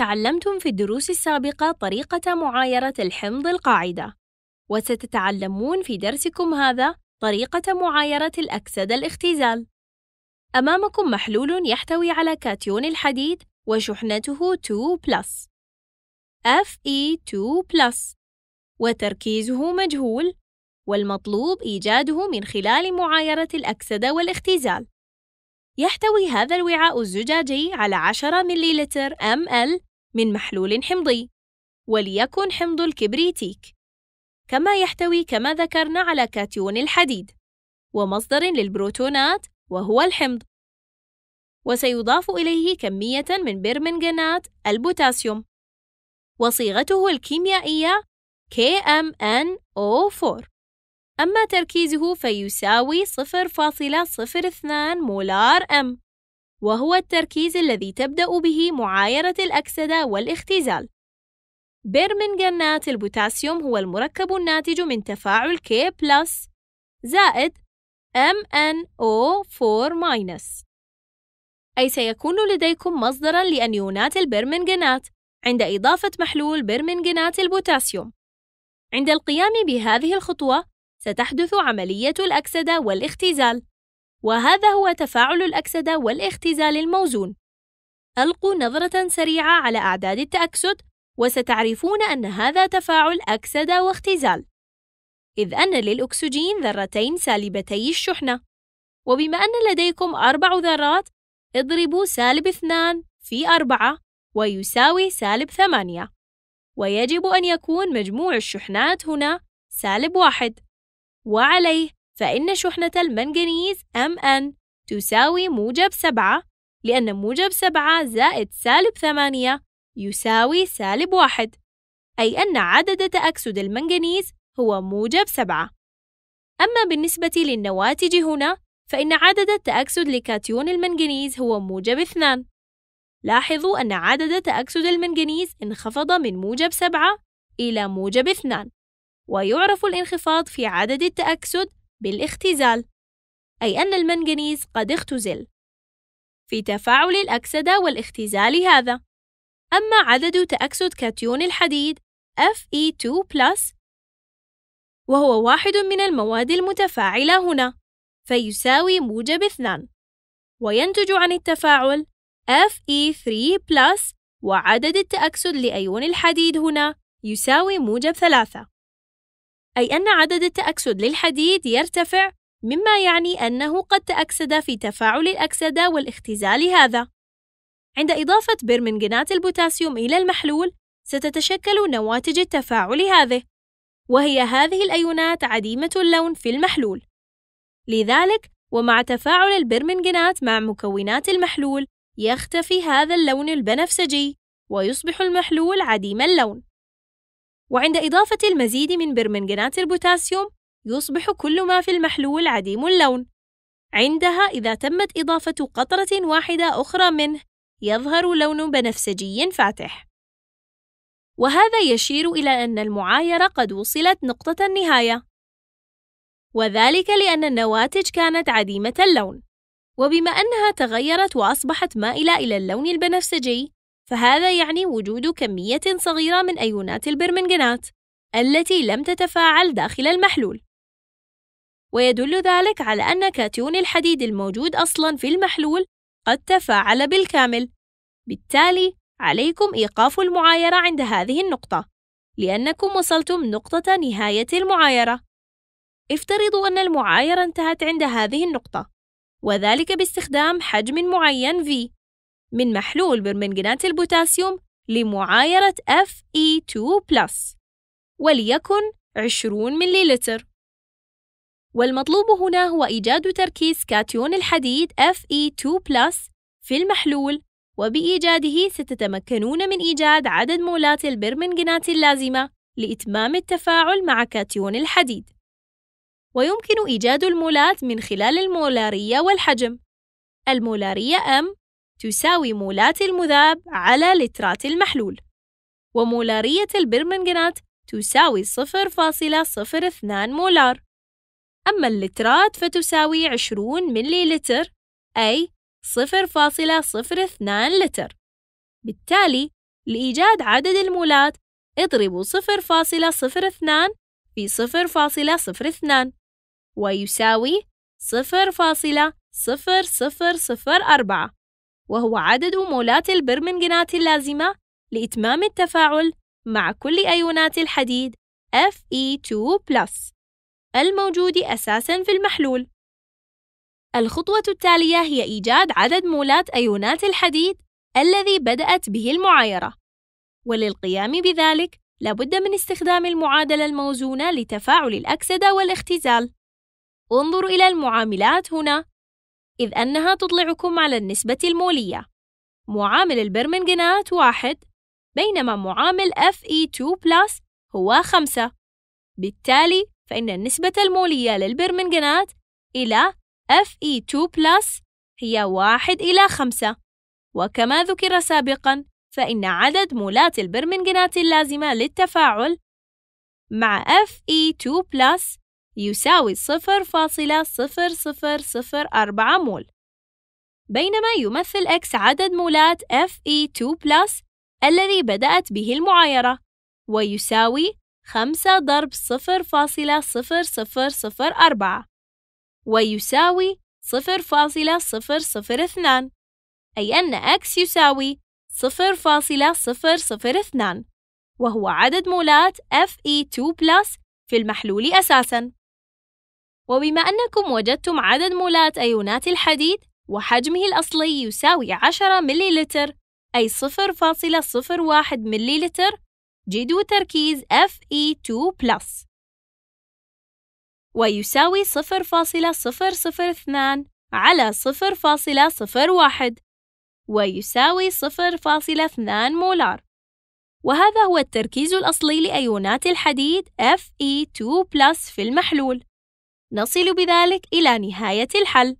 تعلمتم في الدروس السابقة طريقة معايرة الحمض القاعدة وستتعلمون في درسكم هذا طريقة معايرة الأكسدة الاختزال أمامكم محلول يحتوي على كاتيون الحديد وشحنته 2 Fe2+, وتركيزه مجهول والمطلوب إيجاده من خلال معايرة الأكسدة والاختزال. يحتوي هذا الوعاء الزجاجي على 10 ملي ML من محلول حمضي وليكن حمض الكبريتيك كما يحتوي كما ذكرنا على كاتيون الحديد ومصدر للبروتونات وهو الحمض وسيضاف إليه كمية من برمنجانات البوتاسيوم وصيغته الكيميائية KMnO4 أما تركيزه فيساوي 0.02 مولار M وهو التركيز الذي تبدأ به معايرة الأكسدة والاختزال. بيرمنغانات البوتاسيوم هو المركب الناتج من تفاعل K+ زائد MnO4-. أي سيكون لديكم مصدرًا لأنيونات البرمنغانات عند إضافة محلول برمنغانات البوتاسيوم. عند القيام بهذه الخطوة، ستحدث عملية الأكسدة والاختزال. وهذا هو تفاعل الأكسدة والاختزال الموزون. ألقوا نظرة سريعة على أعداد التأكسد وستعرفون أن هذا تفاعل أكسدة واختزال، إذ أن للأكسجين ذرتين سالبتي الشحنة، وبما أن لديكم أربع ذرات، اضربوا سالب اثنان في أربعة ويساوي سالب ثمانية، ويجب أن يكون مجموع الشحنات هنا سالب واحد، وعليه فإن شحنة المنجنيز Mn تساوي موجب سبعة لأن موجب سبعة زائد سالب ثمانية يساوي سالب واحد أي أن عدد تأكسد المنجنيز هو موجب سبعة أما بالنسبة للنواتج هنا فإن عدد التأكسد لكاتيون المنجنيز هو موجب اثنان لاحظوا أن عدد تأكسد المنجنيز انخفض من موجب سبعة إلى موجب اثنان ويعرف الانخفاض في عدد التأكسد بالاختزال أي أن المنغنيز قد اختزل في تفاعل الأكسدة والاختزال هذا أما عدد تأكسد كاتيون الحديد Fe2+, وهو واحد من المواد المتفاعلة هنا فيساوي موجب 2 وينتج عن التفاعل Fe3+, وعدد التأكسد لأيون الحديد هنا يساوي موجب 3 أي أن عدد التأكسد للحديد يرتفع مما يعني أنه قد تأكسد في تفاعل الأكسدة والاختزال هذا. عند إضافة برمنجنات البوتاسيوم إلى المحلول، ستتشكل نواتج التفاعل هذه، وهي هذه الأيونات عديمة اللون في المحلول. لذلك، ومع تفاعل البرمنجنات مع مكونات المحلول، يختفي هذا اللون البنفسجي، ويصبح المحلول عديم اللون. وعند إضافة المزيد من برمنجنات البوتاسيوم يصبح كل ما في المحلول عديم اللون عندها إذا تمت إضافة قطرة واحدة أخرى منه يظهر لون بنفسجي فاتح وهذا يشير إلى أن المعايرة قد وصلت نقطة النهاية وذلك لأن النواتج كانت عديمة اللون وبما أنها تغيرت وأصبحت مائلة إلى اللون البنفسجي فهذا يعني وجود كمية صغيرة من أيونات البرمنجنات التي لم تتفاعل داخل المحلول ويدل ذلك على أن كاتيون الحديد الموجود أصلاً في المحلول قد تفاعل بالكامل بالتالي عليكم إيقاف المعايرة عند هذه النقطة لأنكم وصلتم نقطة نهاية المعايرة افترضوا أن المعايرة انتهت عند هذه النقطة وذلك باستخدام حجم معين V من محلول برمنجنات البوتاسيوم لمعايرة Fe2+. وليكن 20 مليلتر. والمطلوب هنا هو إيجاد تركيز كاتيون الحديد Fe2+, في المحلول وبإيجاده ستتمكنون من إيجاد عدد مولات البرمنجنات اللازمة لإتمام التفاعل مع كاتيون الحديد ويمكن إيجاد المولات من خلال المولارية والحجم المولارية M تساوي مولات المذاب على لترات المحلول ومولارية البرمنجنات تساوي 0.02 مولار أما اللترات فتساوي 20 لتر أي 0.02 لتر بالتالي لإيجاد عدد المولات اضربوا 0.02 في 0.02 ويساوي 0.0004 وهو عدد مولات البرمنجنات اللازمة لإتمام التفاعل مع كل أيونات الحديد Fe2+, الموجود أساساً في المحلول. الخطوة التالية هي إيجاد عدد مولات أيونات الحديد الذي بدأت به المعايرة. وللقيام بذلك، لابد من استخدام المعادلة الموزونة لتفاعل الأكسدة والاختزال. انظر إلى المعاملات هنا إذ أنها تطلعكم على النسبة المولية معامل البرمنجنات واحد بينما معامل Fe2 بلاس هو خمسة بالتالي فإن النسبة المولية للبرمنجنات إلى Fe2 بلاس هي واحد إلى خمسة وكما ذكر سابقاً فإن عدد مولات البرمنجنات اللازمة للتفاعل مع Fe2 بلاس يساوي 0.0004 مول بينما يمثل X عدد مولات Fe2+, الذي بدأت به المعايرة ويساوي 5 ضرب 0.0004 ويساوي 0.002 أي أن X يساوي 0.002 وهو عدد مولات Fe2+ في المحلول أساساً وبما أنكم وجدتم عدد مولات أيونات الحديد وحجمه الأصلي يساوي 10 مليلتر أي 0.01 مليلتر جدوا تركيز Fe2+. ويساوي 0.002 على 0.01 ويساوي 0.2 مولار وهذا هو التركيز الأصلي لأيونات الحديد Fe2+ في المحلول نصل بذلك إلى نهاية الحل